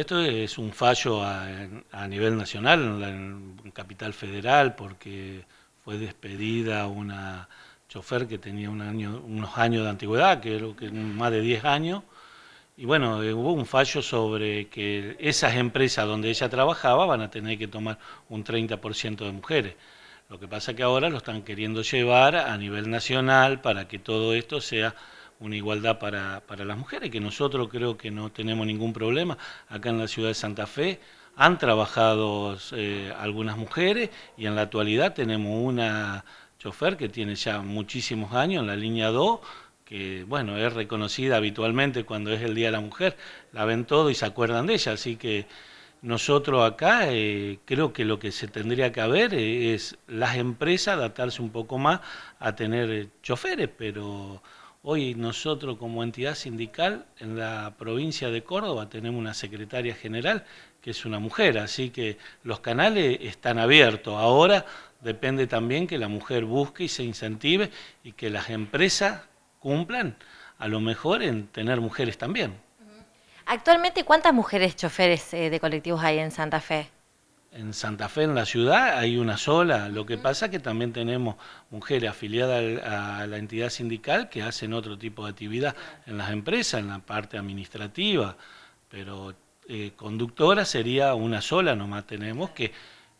Esto es un fallo a, nivel nacional, en, Capital Federal, porque fue despedida una chofer que tenía unos años de antigüedad, que creo que más de 10 años, y bueno, eh, hubo un fallo sobre que esas empresas donde ella trabajaba van a tener que tomar un 30% de mujeres. Lo que pasa que ahora lo están queriendo llevar a nivel nacional para que todo esto sea una igualdad para, para las mujeres, que nosotros creo que no tenemos ningún problema. Acá en la ciudad de Santa Fe han trabajado eh, algunas mujeres y en la actualidad tenemos una chofer que tiene ya muchísimos años en la línea 2, que bueno, es reconocida habitualmente cuando es el Día de la Mujer, la ven todo y se acuerdan de ella, así que nosotros acá eh, creo que lo que se tendría que ver eh, es las empresas adaptarse un poco más a tener choferes, pero Hoy nosotros como entidad sindical en la provincia de Córdoba tenemos una secretaria general que es una mujer, así que los canales están abiertos. Ahora depende también que la mujer busque y se incentive y que las empresas cumplan, a lo mejor en tener mujeres también. Actualmente, ¿cuántas mujeres choferes eh, de colectivos hay en Santa Fe? en Santa Fe, en la ciudad, hay una sola. Lo que pasa es que también tenemos mujeres afiliadas a la entidad sindical que hacen otro tipo de actividad en las empresas, en la parte administrativa, pero eh, conductora sería una sola nomás tenemos, que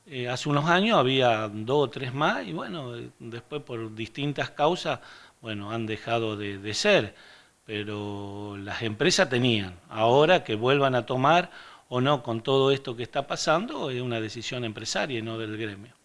eh, hace unos años había dos o tres más y bueno, después por distintas causas, bueno, han dejado de ser, pero las empresas tenían. Ahora que vuelvan a tomar o no con todo esto que está pasando es una decisión empresaria y no del gremio.